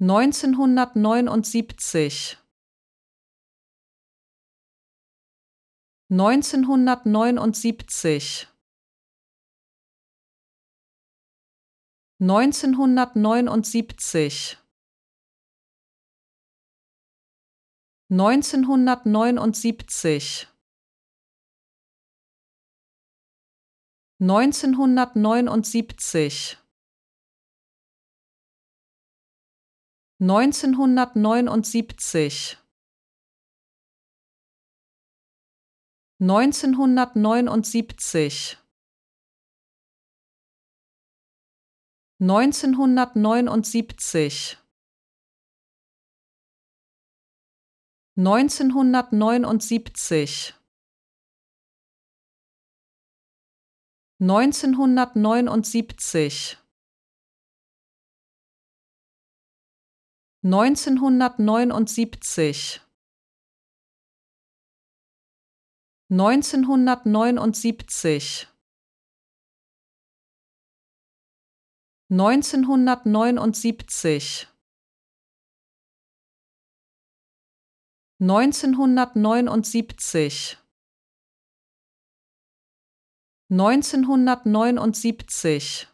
1979 1979 1979 1979 1979 1979 1979 1979 1979 1979 1979 1979 1979 1979 1979